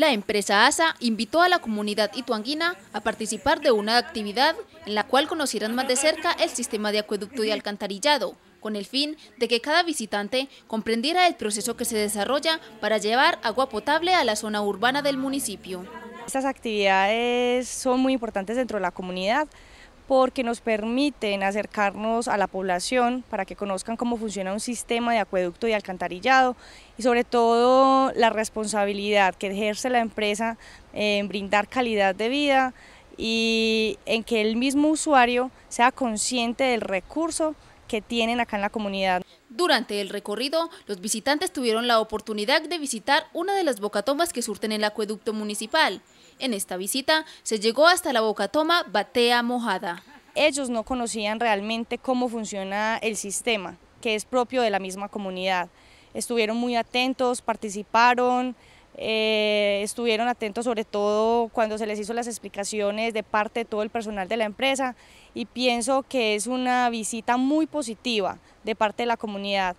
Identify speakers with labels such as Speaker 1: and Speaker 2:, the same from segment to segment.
Speaker 1: La empresa ASA invitó a la comunidad ituanguina a participar de una actividad en la cual conocerán más de cerca el sistema de acueducto y alcantarillado, con el fin de que cada visitante comprendiera el proceso que se desarrolla para llevar agua potable a la zona urbana del municipio.
Speaker 2: Estas actividades son muy importantes dentro de la comunidad, porque nos permiten acercarnos a la población para que conozcan cómo funciona un sistema de acueducto y alcantarillado y sobre todo la responsabilidad que ejerce la empresa en brindar calidad de vida y en que el mismo usuario sea consciente del recurso que tienen acá en la comunidad. Durante el recorrido, los visitantes tuvieron la oportunidad de visitar una de las bocatomas que surten el acueducto municipal. En esta visita se llegó hasta la bocatoma Batea Mojada. Ellos no conocían realmente cómo funciona el sistema, que es propio de la misma comunidad. Estuvieron muy atentos, participaron, eh, estuvieron atentos sobre todo cuando se les hizo las explicaciones de parte de todo el personal de la empresa y pienso que es una visita muy positiva de parte de la comunidad.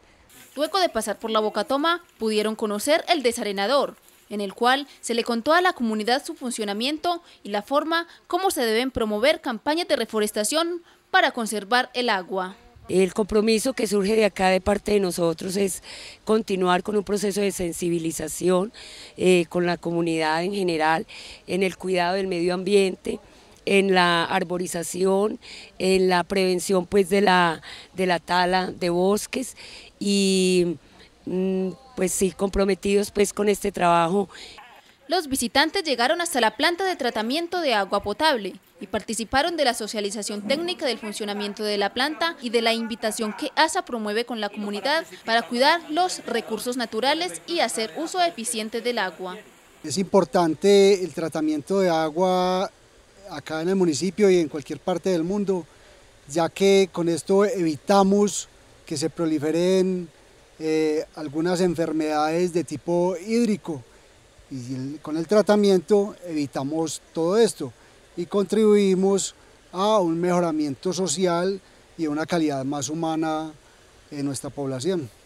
Speaker 2: Luego de pasar por la Bocatoma, pudieron conocer el desarenador, en el cual
Speaker 1: se le contó a la comunidad su funcionamiento y la forma como se deben promover campañas de reforestación para conservar el agua.
Speaker 3: El compromiso que surge de acá de parte de nosotros es continuar con un proceso de sensibilización eh, con la comunidad en general, en el cuidado del medio ambiente, en la arborización, en la prevención pues de la, de la tala de bosques y mm, pues sí comprometidos pues con este trabajo.
Speaker 1: Los visitantes llegaron hasta la planta de tratamiento de agua potable, y participaron de la socialización técnica del funcionamiento de la planta y de la invitación que ASA promueve con la comunidad para cuidar los recursos naturales y hacer uso eficiente del agua.
Speaker 4: Es importante el tratamiento de agua acá en el municipio y en cualquier parte del mundo, ya que con esto evitamos que se proliferen eh, algunas enfermedades de tipo hídrico y con el tratamiento evitamos todo esto y contribuimos a un mejoramiento social y a una calidad más humana en nuestra población.